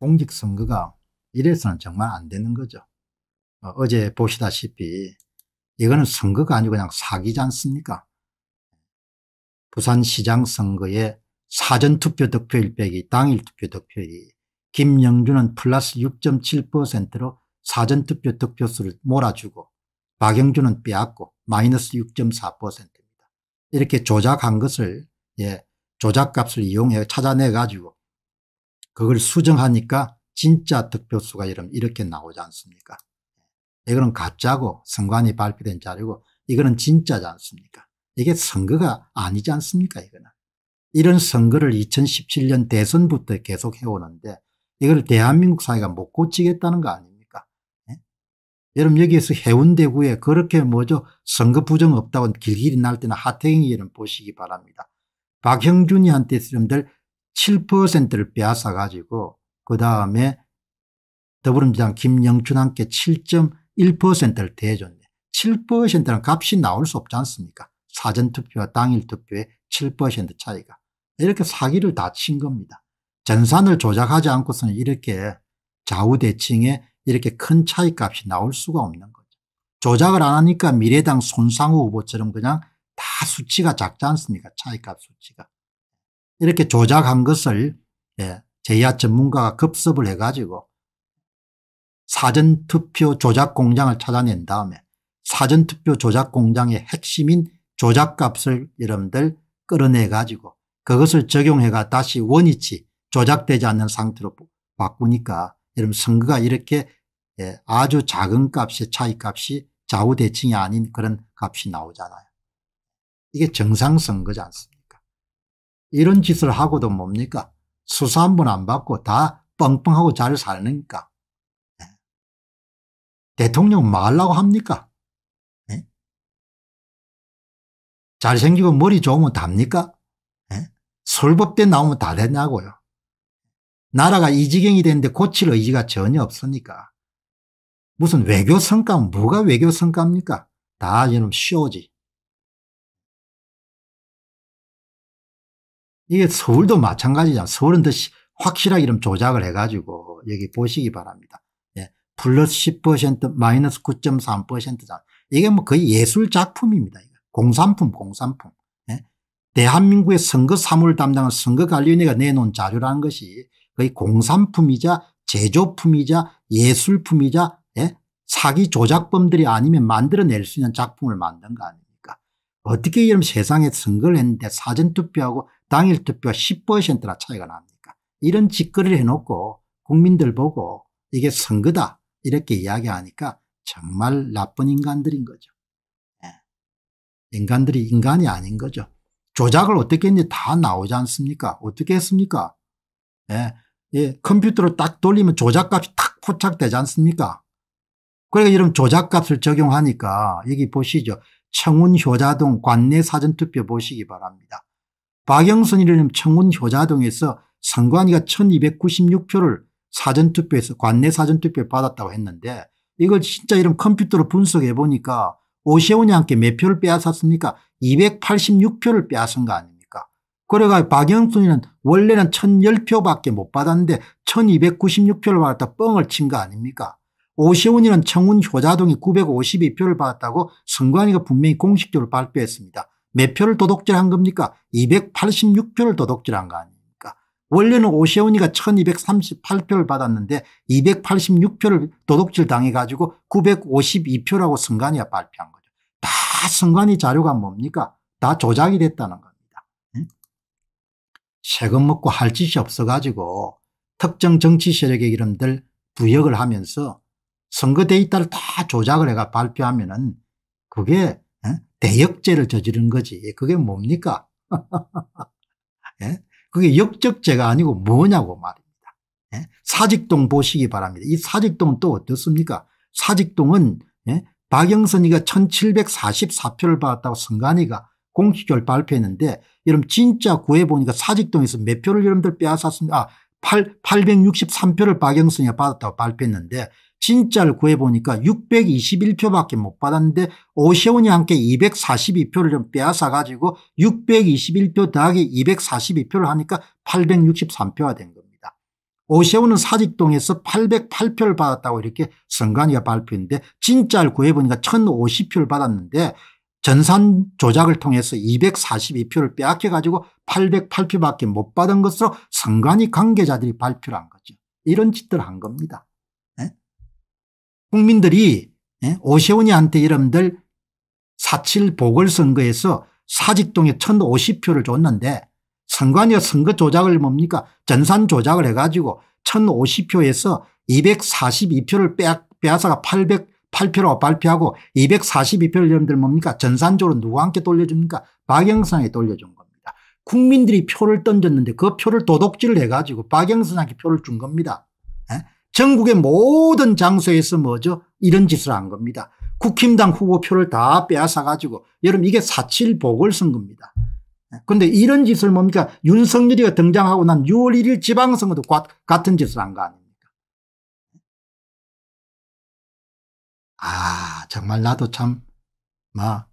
공직선거가 이래서는 정말 안 되는 거죠. 어, 제 보시다시피 이거는 선거가 아니고 그냥 사기지 않습니까? 부산시장 선거에 사전투표 득표일 빼기 당일 투표 득표율이 김영준은 플러스 6.7%로 사전투표 득표수를 몰아주고 박영준은 빼앗고 마이너스 6.4%입니다. 이렇게 조작한 것을 예, 조작값을 이용해 찾아내 가지고 그걸 수정하니까 진짜 득표수가 이렇게 나오지 않습니까 이거는 가짜고 선관위 발표된 자료고 이거는 진짜지 않습니까 이게 선거가 아니지 않습니까 이거는 이런 선거를 2017년 대선부터 계속 해오는데 이걸 대한민국 사회가 못 고치겠다는 거 아닙니까 예? 여러분 여기에서 해운대구에 그렇게 뭐죠 선거 부정 없다고 길길이 날 때는 하태경이 여러분 보시기 바랍니다 박형준이한테 여러분들 7%를 빼앗아 가지고 그 다음에 더불어민주당 김영춘한테 7.1%를 대줬네. 7%는 값이 나올 수 없지 않습니까 사전투표와 당일투표의 7% 차이가. 이렇게 사기를 다친 겁니다. 전산을 조작하지 않고서는 이렇게 좌우대칭에 이렇게 큰 차이값이 나올 수가 없는 거죠. 조작을 안 하니까 미래당 손상우 후보처럼 그냥 다 수치가 작지 않습니까 차이값 수치가. 이렇게 조작한 것을 예, 제야 전문가가 급습을 해가지고 사전투표 조작 공장을 찾아낸 다음에 사전투표 조작 공장의 핵심인 조작값을 여러분들 끌어내 가지고 그것을 적용해가 다시 원위치 조작되지 않는 상태로 바꾸니까 여러분 선거가 이렇게 예, 아주 작은 값의 차이값이 좌우대칭이 아닌 그런 값이 나오잖아요. 이게 정상선거지 않습니까 이런 짓을 하고도 뭡니까? 수사 한 번 안 받고 다 뻥뻥하고 잘 사니까. 네. 예. 대통령 말라고 합니까? 네? 잘생기고 머리 좋으면 답니까? 네? 설법대 나오면 다 되냐고요. 나라가 이 지경이 됐는데 고칠 의지가 전혀 없으니까. 무슨 외교 성과, 뭐가 외교 성과입니까? 다 이놈 쇼지. 이게 서울도 마찬가지잖 서울은 더 확실하게 이좀 조작을 해가지고 여기 보시기 바랍니다. 예. 플러스 10% 마이너스 9.3%잖아. 이게 뭐 거의 예술 작품입니다. 공산품, 공산품. 예. 대한민국의 선거 사물 담당한 선거관리위원회가 내놓은 자료라는 것이 거의 공산품이자 제조품이자 예술품이자 예? 사기 조작범들이 아니면 만들어낼 수 있는 작품을 만든 거 아닙니까? 어떻게 이런 세상에 선거를 했는데 사전투표하고 당일 투표 10%나 차이가 납니까 이런 짓거리를 해놓고 국민들 보고 이게 선거다 이렇게 이야기하니까 정말 나쁜 인간들인 거죠. 예. 인간들이 인간이 아닌 거죠. 조작을 어떻게 했는지 다 나오지 않습니까? 어떻게 했습니까? 예, 예 컴퓨터로 딱 돌리면 조작값이 탁 포착되지 않습니까? 그러니까 이런 조작값을 적용하니까 여기 보시죠. 청운 효자동 관내 사전투표 보시기 바랍니다. 박영선이라는 청운 효자동에서 선관위가 1296표를 사전투표에서 관내 사전투표에 받았다고 했는데 이걸 진짜 이런 컴퓨터로 분석해 보니까 오세훈이 함께 몇 표를 빼앗았습니까 286표를 빼앗은 거 아닙니까 그래가 박영순이는 원래는 1010표밖에 못 받았는데 1296표를 받았다 뻥을 친 거 아닙니까 오세훈이는 청운 효자동이 952표를 받았다고 선관위가 분명히 공식적으로 발표했습니다 몇 표를 도둑질한 겁니까? 286표를 도둑질한 거 아닙니까? 원래는 오세훈이가 1238표를 받았는데 286표를 도둑질 당해가지고 952표라고 승관이가 발표한 거죠. 다 승관이 자료가 뭡니까? 다 조작이 됐다는 겁니다. 응? 세금 먹고 할 짓이 없어가지고 특정 정치 세력의 이름들 부역을 하면서 선거 데이터를 다 조작을 해가 발표하면은 그게 대역죄를 저지른 거지. 그게 뭡니까? 예? 그게 역적죄가 아니고 뭐냐고 말입니다. 예? 사직동 보시기 바랍니다. 이 사직동은 또 어떻습니까? 사직동은 예? 박영선이가 1744표를 받았다고 선관위가 공식적으로 발표했는데 여러분 진짜 구해보니까 사직동에서 몇 표를 여러분들 빼앗았습니까? 아, 8, 6 3표를 박영선이가 받았다고 발표했는데 진짜를 구해보니까 621표밖에 못 받았는데 오세훈이 함께 242표를 좀 빼앗아가지고 621표 더하기 242표를 하니까 863표가 된 겁니다. 오세훈은 사직동에서 808표를 받았다고 이렇게 선관위가 발표했는데 진짜를 구해보니까 1050표를 받았는데 전산 조작을 통해서 242표를 빼앗겨가지고 808표밖에 못 받은 것으로 선관위 관계자들이 발표를 한 거죠. 이런 짓들 한 겁니다. 국민들이 예, 오세훈이한테 이름들4.7 보궐선거에서 사직동에 1050표를 줬는데 선관위 선거 조작을 뭡니까 전산 조작을 해가지고 1050표에서 242표를 빼앗아가 808표로 발표하고 242표를 여러분들 뭡니까 전산적으로 누구한테 돌려줍니까 박영상에 돌려준 겁니다. 국민들이 표를 던졌는데 그 표를 도둑질을 해가지고 박영선한테 표를 준 겁니다. 전국의 모든 장소에서 뭐죠? 이런 짓을 한 겁니다. 국힘당 후보표를 다 빼앗아가지고 여러분 이게 사칠 보궐선거입니다. 그런데 예, 이런 짓을 뭡니까 윤석열이가 등장하고 난 6월 1일 지방선거도 같은 짓을 한 거 아닙니까 아 정말 나도 참마 뭐,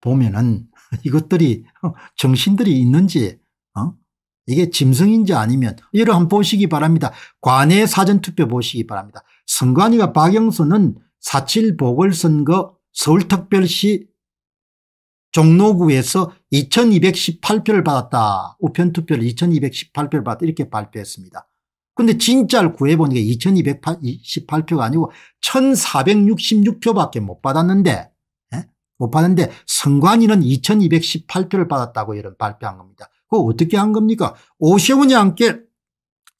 보면은 이것들이 정신들이 있는지 어? 이게 짐승인지 아니면 여러분 보시기 바랍니다. 관외 사전투표 보시기 바랍니다. 선관위가 박영선은 4.7 보궐선거 서울특별시 종로구에서 2218표를 받았다. 우편투표를 2218표를 받았다. 이렇게 발표했습니다. 근데 진짜를 구해보니까 2218표가 아니고 1466표밖에 못 받았는데 예? 못 받았는데 선관위는 2218표를 받았다고 이런 발표한 겁니다. 그 어떻게 한 겁니까? 오세훈이 함께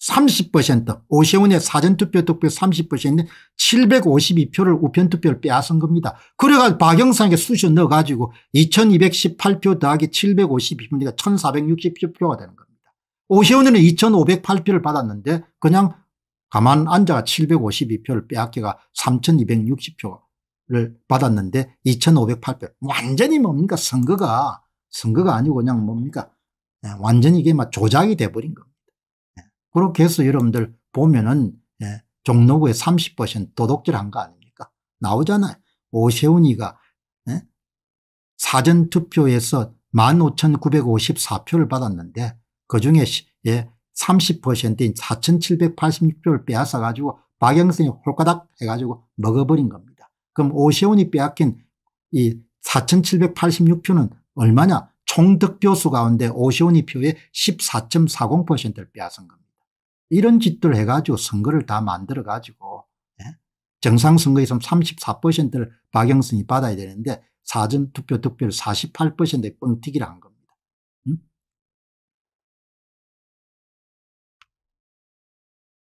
30% 오세훈의 사전투표 득표 30%인데 752표를 우편투표를 빼앗은 겁니다. 그래가 박영상에게 수시 넣어가지고 2218표 더하기 752표니까 그러니까 1460표가 되는 겁니다. 오세훈은 2508표를 받았는데 그냥 가만 앉아가 752표를 빼앗기가 3260표를 받았는데 2508표 완전히 뭡니까 선거가 선거가 아니고 그냥 뭡니까 예, 완전히 이게 막 조작이 돼버린 겁니다. 예, 그렇게 해서 여러분들 보면은 예, 종로구의 30% 도둑질한 거 아닙니까? 나오잖아요. 오세훈이가 사전투표에서 15,954표를 받았는데 그중에 예, 30%인 4,786표를 빼앗아가지고 박영선이 홀가닥 해가지고 먹어버린 겁니다. 그럼 오세훈이 빼앗긴 이 4,786표는 얼마냐? 총 득표수 가운데 오시오니 표의 14.40%를 빼앗은 겁니다. 이런 짓들 해가지고 선거를 다 만들어가지고 예? 정상 선거에 있으면 34%를 박영선이 받아야 되는데 사전 투표 득표를 48%에 뻥튀기를 한 겁니다. 응? 음?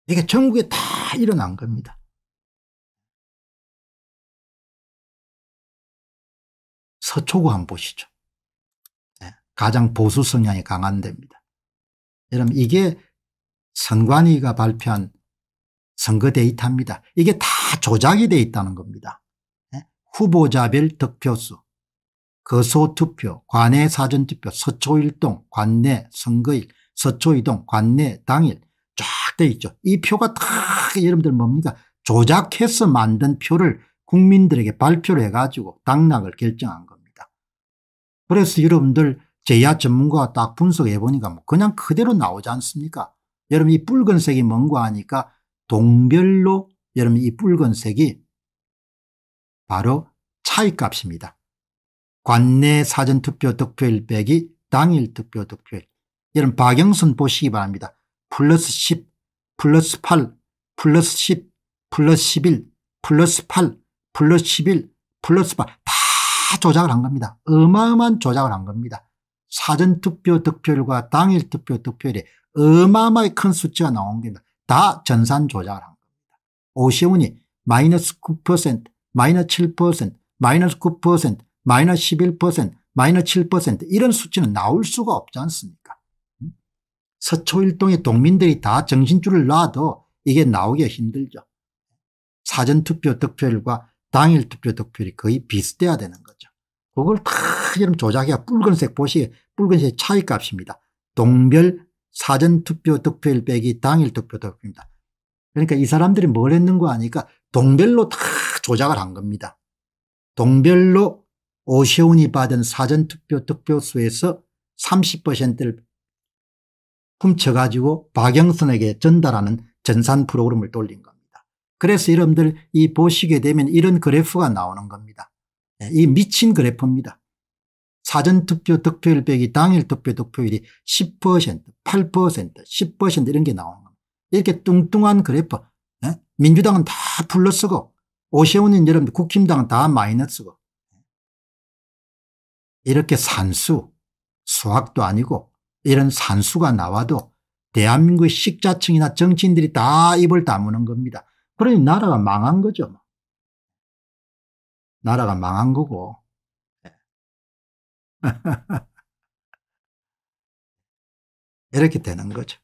이게 전국에 다 일어난 겁니다. 서초구 한번 보시죠. 가장 보수 성향이 강한 데입니다. 여러분 이게 선관위가 발표한 선거 데이터입니다. 이게 다 조작이 돼 있다는 겁니다. 예? 후보자별 득표수, 거소투표, 관내 사전투표, 서초일동, 관내 선거일, 서초이동, 관내 당일 쫙 돼 있죠. 이 표가 다 여러분들 뭡니까 조작해서 만든 표를 국민들에게 발표를 해가지고 당락을 결정한 겁니다. 그래서 여러분들 제야 전문가가 딱 분석해 보니까 뭐 그냥 그대로 나오지 않습니까? 여러분 이 붉은색이 뭔가 하니까 동별로 여러분 이 붉은색이 바로 차이값입니다. 관내 사전투표 득표일 빼기 당일 득표 득표일. 여러분 박영선 보시기 바랍니다. 플러스 10, 플러스 8, 플러스 10, 플러스 11, 플러스 8, 플러스 11, 플러스 8다 조작을 한 겁니다. 어마어마한 조작을 한 겁니다. 사전투표 득표율과 당일투표 득표율에 어마어마히 큰 수치가 나온 겁니다. 다 전산 조작을 한 겁니다. 오시훈이 마이너스 9%, 마이너스 7%, 마이너스 9%, 마이너스 11%, 마이너스 7% 이런 수치는 나올 수가 없지 않습니까? 음? 서초일동의 동민들이 다 정신줄을 놔도 이게 나오기가 힘들죠. 사전투표 득표율과 당일투표 득표율이 거의 비슷해야 되는 거죠. 그걸 다조작해야 붉은색 보시에 붉은색 차이값입니다. 동별 사전투표 득표일 빼기 당일 투표 득표입니다. 그러니까 이 사람들이 뭘 했는가 하니까 동별로 다 조작을 한 겁니다. 동별로 오세훈이 받은 사전투표 득표수에서 30%를 훔쳐가지고 박영선에게 전달하는 전산 프로그램을 돌린 겁니다. 그래서 여러분들 이 보시게 되면 이런 그래프가 나오는 겁니다. 예, 이 미친 그래프입니다. 사전투표 득표율 빼기 당일 투표 득표율이 10% 8% 10% 이런 게 나오는 겁니다. 이렇게 뚱뚱한 그래프 네? 민주당은 다 불러쓰고 오세훈은 여러분 국힘당은 다 마이너스고 예? 이렇게 산수 수학도 아니고 이런 산수가 나와도 대한민국의 식자층이나 정치인들이 다 입을 다무는 겁니다. 그러니 나라가 망한 거죠. 뭐. 나라가 망한 거고 이렇게 되는 거죠.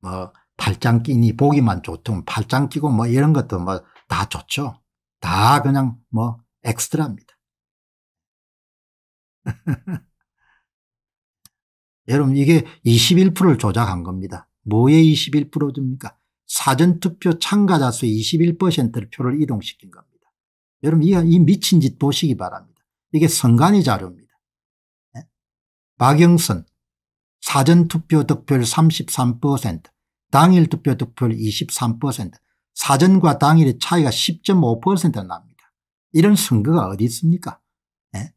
뭐 팔짱 끼니 보기만 좋든 팔짱 끼고 뭐 이런 것도 뭐 다 좋죠. 다 그냥 뭐 엑스트라입니다. 여러분 이게 21%를 조작한 겁니다. 뭐의 21%줍니까? 사전투표 참가자 수 21%를 표를 이동시킨 겁니다. 여러분 이, 이 미친 짓 보시기 바랍니다. 이게 선관위 자료입니다. 네? 박영선 사전투표 득표율 33% 당일 투표 득표율 23% 사전과 당일의 차이가 10.5% 납니다. 이런 선거가 어디 있습니까? 네?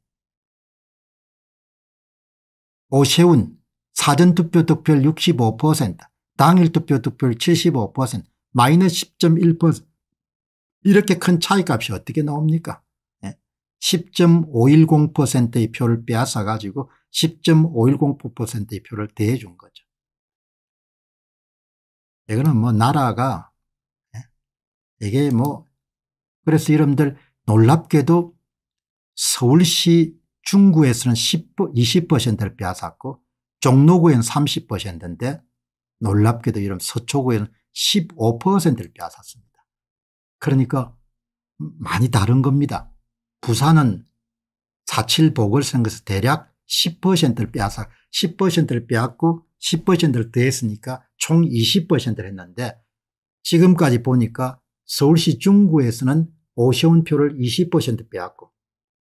오세훈 사전투표 득표율 65% 당일 투표 득표율 75% 마이너스 10.1% 이렇게 큰 차이값이 어떻게 나옵니까? 10.510%의 예. 표를 빼앗아 가지고 10.510%의 표를 대해 준 거죠. 이거는 예, 뭐 나라가 예. 이게 뭐 그래서 여러분들 놀랍게도 서울시 중구에서는 20%를 빼앗았고 종로구에는 30%인데 놀랍게도 이런 서초구에는 15%를 빼앗았습니다. 그러니까 많이 다른 겁니다. 부산은 4.7 보궐선거에서 대략 10%를 빼앗아 10%를 빼앗고 10%를 더했으니까 총 20%를 했는데 지금까지 보니까 서울시 중구에서는 오시온 표를 20% 빼앗고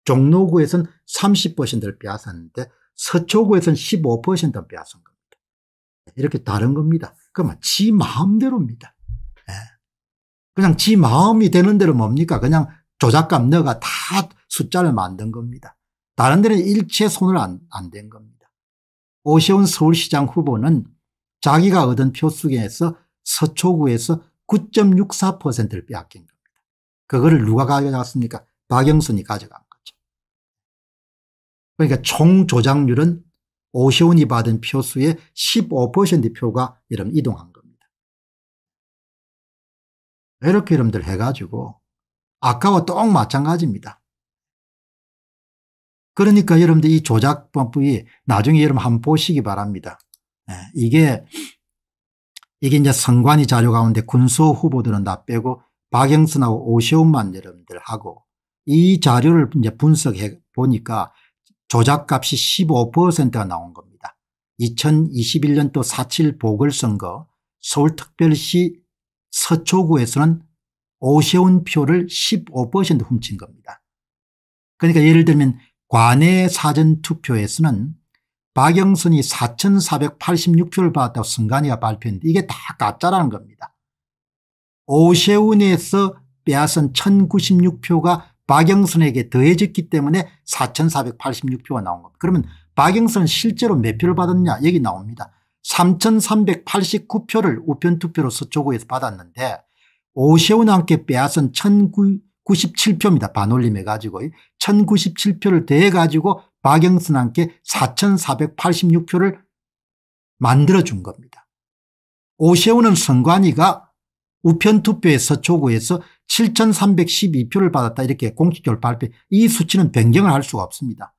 종로구에서는 30%를 빼앗았는데 서초구에서는 15%를 빼앗은 겁니다. 이렇게 다른 겁니다. 그러면 지 마음대로입니다. 그냥 지 마음이 되는 대로 뭡니까? 그냥 조작감 너가 다 숫자를 만든 겁니다. 다른 데는 일체 손을 안댄 겁니다. 오세훈 서울시장 후보는 자기가 얻은 표 수에서 서초구에서 9.64%를 빼앗긴 겁니다. 그거를 누가 가져갔습니까? 박영순이 가져간 거죠. 그러니까 총 조작률은 오세훈이 받은 표수의 15% 표가 이런 이동한 이렇게 이름들 해가지고 아까와 똑 마찬가지입니다. 그러니까 여러분들 이 조작법이 나중에 여러분 한번 보시기 바랍니다. 네, 이게 이게 이제 선관위 자료 가운데 군소 후보들은 다 빼고 박영선하고 오세온만 여러분들 하고 이 자료를 이제 분석해 보니까 조작값이 15%가 나온 겁니다. 2021년 도4.7 보궐선거 서울특별시 서초구에서는 오세훈 표를 15% 훔친 겁니다. 그러니까 예를 들면 관내 사전투표에서는 박영선이 4,486표를 받았다고 승관이가 발표했는데 이게 다 가짜라는 겁니다. 오세훈에서 빼앗은 1,096표가 박영선에게 더해졌기 때문에 4,486표가 나온 겁니다. 그러면 박영선은 실제로 몇 표를 받았냐 여기 나옵니다. 3,389표를 우편투표로서 초구에서 받았는데 오세훈 함께 빼앗은 1,097표입니다. 반올림해 가지고 1,097표를 더해 가지고 박영선한테 4,486표를 만들어준 겁니다. 오세훈은 선관위가 우편투표에서 초구에서 7,312표를 받았다 이렇게 공식적으로 발표 이 수치는 변경을 할 수가 없습니다.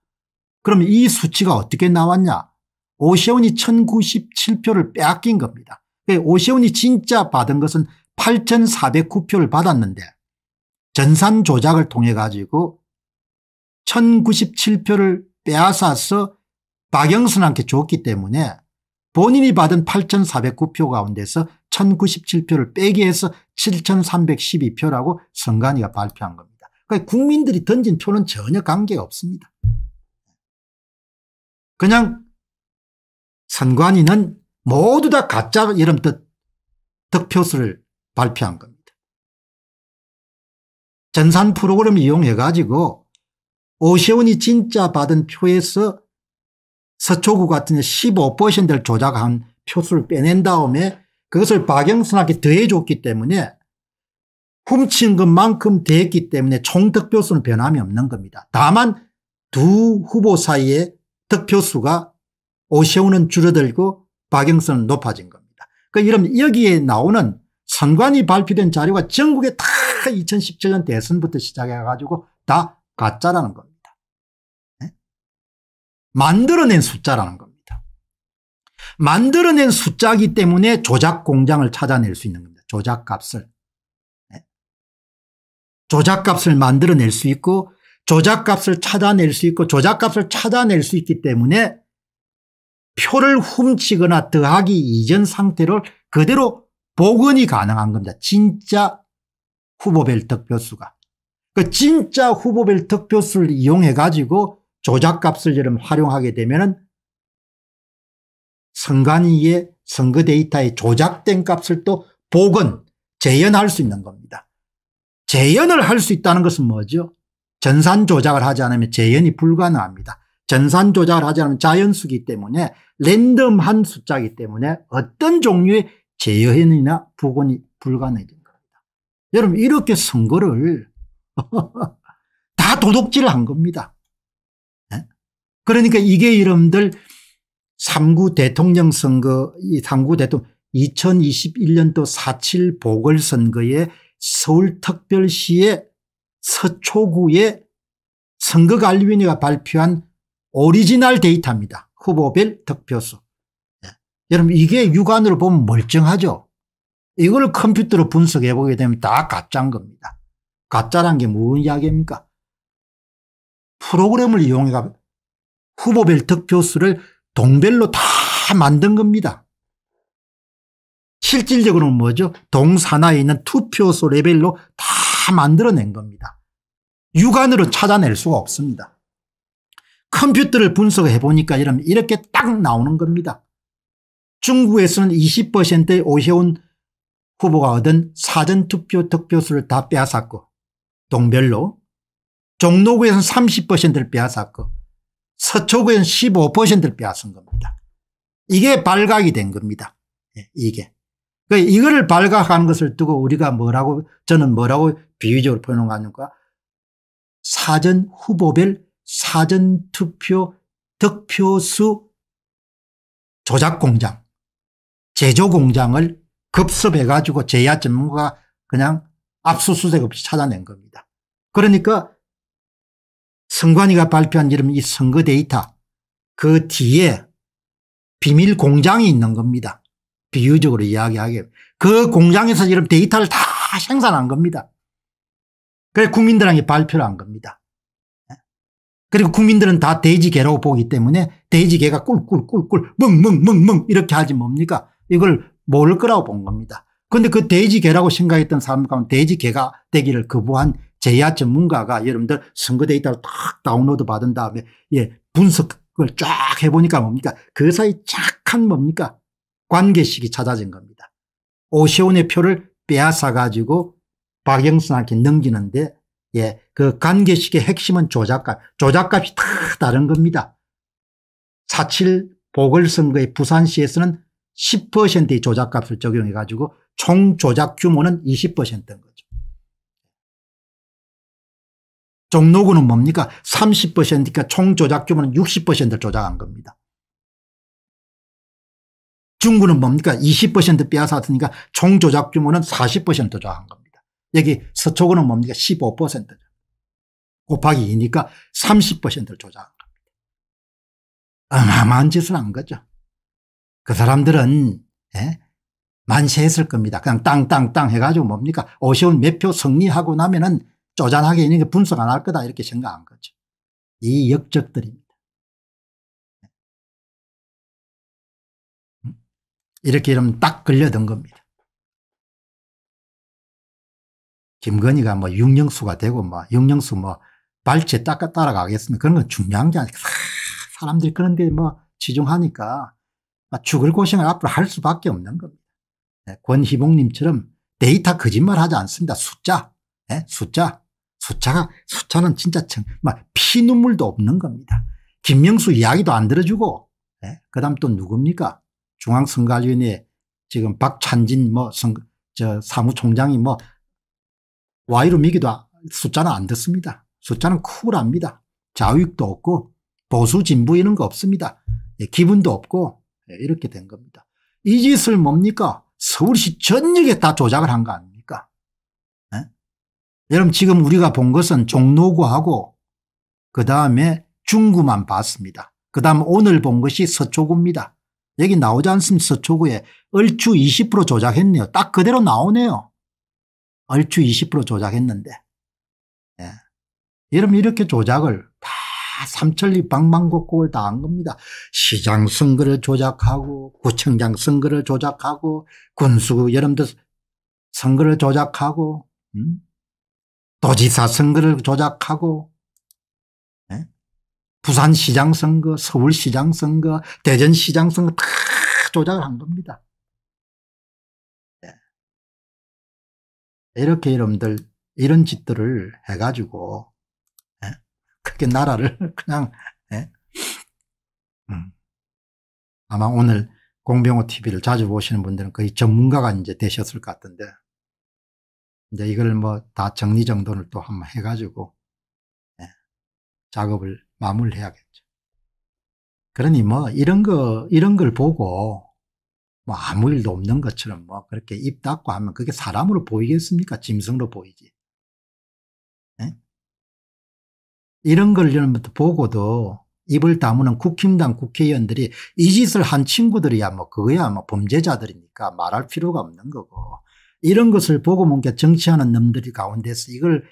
그럼 이 수치가 어떻게 나왔냐 오세훈이 1097표를 빼앗긴 겁니다. 오세훈이 진짜 받은 것은 8409표를 받았는데 전산 조작을 통해 가지고 1097표를 빼앗아서 박영선한테 줬기 때문에 본인이 받은 8409표 가운데서 1097표를 빼기 해서 7312표라고 선관위가 발표한 겁니다. 그러니까 국민들이 던진 표는 전혀 관계가 없습니다. 그냥 선관위는 모두 다 가짜 이름 뜻 득표수를 발표한 겁니다. 전산 프로그램 을 이용해 가지고 오세훈이 진짜 받은 표에서 서초구 같은 15%를 조작한 표수를 빼낸 다음에 그것을 박영선한테 더해줬기 때문에 훔친 것만큼 됐기 때문에 총 득표수는 변함이 없는 겁니다. 다만 두 후보 사이에 득표수가 오세훈은 줄어들고 박영선은 높아진 겁니다. 그러니 여기에 나오는 선관위 발표된 자료가 전국에 다 2017년 대선부터 시작해가지고 다 가짜라는 겁니다. 네? 만들어낸 숫자라는 겁니다. 만들어낸 숫자기 때문에 조작 공장을 찾아낼 수 있는 겁니다. 조작값을. 네? 조작값을 만들어낼 수 있고 조작값을 찾아낼 수 있고 조작값을 찾아낼 수 있기 때문에 표를 훔치거나 더하기 이전 상태를 그대로 복원이 가능한 겁니다. 진짜 후보별 득표수가. 그 진짜 후보별 득표수를 이용해 가지고 조작값을 여름 활용하게 되면은 선관위의 선거 데이터에 조작된 값을 또 복원, 재현할 수 있는 겁니다. 재현을 할 수 있다는 것은 뭐죠? 전산 조작을 하지 않으면 재현이 불가능합니다. 전산 조작을 하자면 자연수기 때문에 랜덤한 숫자이기 때문에 어떤 종류의 재현이나 복원이 불가능해진 겁니다. 여러분 이렇게 선거를 다 도둑질 한 겁니다. 네? 그러니까 이게 여러들 3구 대통령 선거, 이 3구 대통령 2021년도 4.7 보궐선거에 서울특별시의 서초구의 선거관리위원회가 발표한 오리지널 데이터입니다. 후보별 득표수. 예. 여러분 이게 육안으로 보면 멀쩡하죠. 이걸 컴퓨터로 분석해 보게 되면 다 가짜인 겁니다. 가짜란 게 무슨 이야기입니까? 프로그램을 이용해 가 후보별 득표수를 동별로 다 만든 겁니다. 실질적으로는 뭐죠? 동산하에 있는 투표소 레벨로 다 만들어낸 겁니다. 육안으로 찾아낼 수가 없습니다. 컴퓨터를 분석해 보니까 이렇게딱 나오는 겁니다. 중국에서는 20%의 오세훈 후보가 얻은 사전투표 득표수를 다 빼앗았고 동별로 종로구에서는 30%를 빼앗았고 서초구에서는 15%를 빼앗은 겁니다. 이게 발각이 된 겁니다. 예, 이게. 그 이거를 발각하는 것을 두고 우리가 뭐라고 저는 뭐라고 비유적으로 표현한 거아 사전 후보별 사전투표 득표수 조작공장 제조공장을 급습해 가지고 제야 전문가 가 그냥 압수수색 없이 찾아낸 겁니다. 그러니까 선관위가 발표한 이름 이 선거 데이터 그 뒤에 비밀 공장이 있는 겁니다. 비유적으로 이야기하게 그 공장에서 이런 데이터를 다 생산한 겁니다. 그래 국민들에게 발표를 한 겁니다. 그리고 국민들은 다 돼지개라고 보기 때문에 돼지개가 꿀꿀꿀꿀 멍멍멍멍 이렇게 하지 뭡니까 이걸 모를 거라고 본 겁니다. 그런데 그 돼지개라고 생각했던 사람 가운데 돼지개가 되기를 거부한 제야 전문가가 여러분들 선거 데이터를 탁 다운로드 받은 다음에 예 분석을 쫙 해보니까 뭡니까 그 사이 착한 뭡니까 관계식이 찾아진 겁니다. 오세훈의 표를 빼앗아 가지고 박영순한테 넘기는데 예, 그 관계식의 핵심은 조작값, 조작값이 다 다른 겁니다. 4.7 보궐선거에 부산시에서는 10%의 조작값을 적용해 가지고 총 조작 규모는 20%인 거죠. 종로구는 뭡니까? 30%니까 총 조작 규모는 60%를 조작한 겁니다. 중구는 뭡니까? 20% 빼앗았으니까 총 조작 규모는 40% 조작한 겁니다. 여기 서초구는 뭡니까? 15% 곱하기 2니까 30%를 조작한 겁니다. 어마어마한 짓을 한 거죠. 그 사람들은 예? 만세했을 겁니다. 그냥 땅땅땅 해가지고 뭡니까? 오시온 몇표 승리하고 나면은 쪼잔하게 있는 게 분석 안 할 거다 이렇게 생각한 거죠. 이 역적들입니다. 음? 이렇게 이러면 딱 걸려든 겁니다. 김건희가 뭐 육령수가 되고 뭐 육령수 뭐 발제 따라 따라가겠습니까? 그런 건 중요한 게 아니라 사람들이 그런 데뭐 치중하니까 아, 죽을 고생을 앞으로 할 수밖에 없는 겁니다. 예, 권희봉님처럼 데이터 거짓말 하지 않습니다. 숫자, 네? 숫자, 숫자가, 숫자는 진짜 청, 막 뭐 피눈물도 없는 겁니다. 김명수 이야기도 안 들어주고, 네? 예, 그 다음 또 누굽니까? 중앙선관위원회 지금 박찬진 뭐 선, 저 사무총장이 뭐 와이로 미기도 아, 숫자는 안 듣습니다. 숫자는 쿨합니다. 자유익도 없고 보수 진보 이런 거 없습니다. 예, 기분도 없고 예, 이렇게 된 겁니다. 이 짓을 뭡니까? 서울시 전역에 다 조작을 한 거 아닙니까? 예? 여러분 지금 우리가 본 것은 종로구하고 그 다음에 중구만 봤습니다. 그 다음 오늘 본 것이 서초구입니다. 여기 나오지 않습니까? 서초구에 얼추 20% 조작했네요. 딱 그대로 나오네요. 얼추 20% 조작했는데 예. 여러분 이렇게 조작을 다 삼천리 방방곡곡을 다 한 겁니다. 시장 선거를 조작하고 구청장 선거를 조작하고 군수 여러분들 선거를 조작하고 음? 도지사 선거를 조작하고 예? 부산시장 선거 서울시장 선거 대전시장 선거 다 조작을 한 겁니다. 이렇게 이름들 이런 짓들을 해가지고 예? 그렇게 나라를 그냥 예? 음. 아마 오늘 공병호 TV를 자주 보시는 분들은 거의 전문가가 이제 되셨을 것 같은데 이제 이걸 뭐 다 정리정돈을 또 한번 해가지고 예. 작업을 마무리해야겠죠. 그러니 뭐 이런 거 이런 걸 보고 뭐 아무 일도 없는 것처럼 뭐 그렇게 입 닫고 하면 그게 사람으로 보이겠습니까? 짐승으로 보이지. 네? 이런 걸 여러분부터 보고도 입을 다무는 국힘당 국회의원들이 이 짓을 한 친구들이야 뭐 그거야 뭐 범죄자들이니까 말할 필요가 없는 거고 이런 것을 보고 뭔가 정치하는 놈들이 가운데서 이걸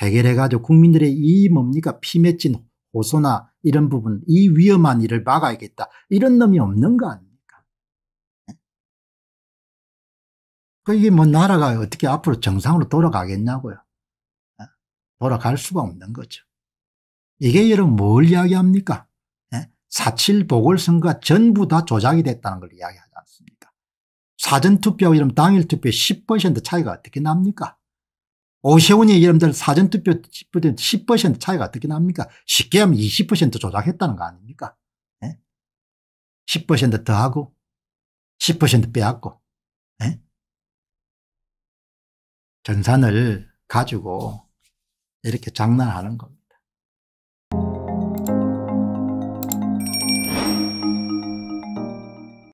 해결해 가지고 국민들의 이 뭡니까 피맺힌 호소나 이런 부분 이 위험한 일을 막아야겠다 이런 놈이 없는 거아니에 그러니까 이게 뭐 나라가 어떻게 앞으로 정상으로 돌아가겠냐고요. 어? 돌아갈 수가 없는 거죠. 이게 여러분 뭘 이야기합니까? 4.7 예? 보궐선거가 전부 다 조작이 됐다는 걸 이야기하지 않습니까? 사전투표하 이러면 당일투표 10% 차이가 어떻게 납니까? 오세훈이 여러분들 사전투표 10% 차이가 어떻게 납니까? 쉽게 하면 20% 조작했다는 거 아닙니까? 10% 더하고 10% 빼앗고 전산을 가지고 이렇게 장난하는 겁니다.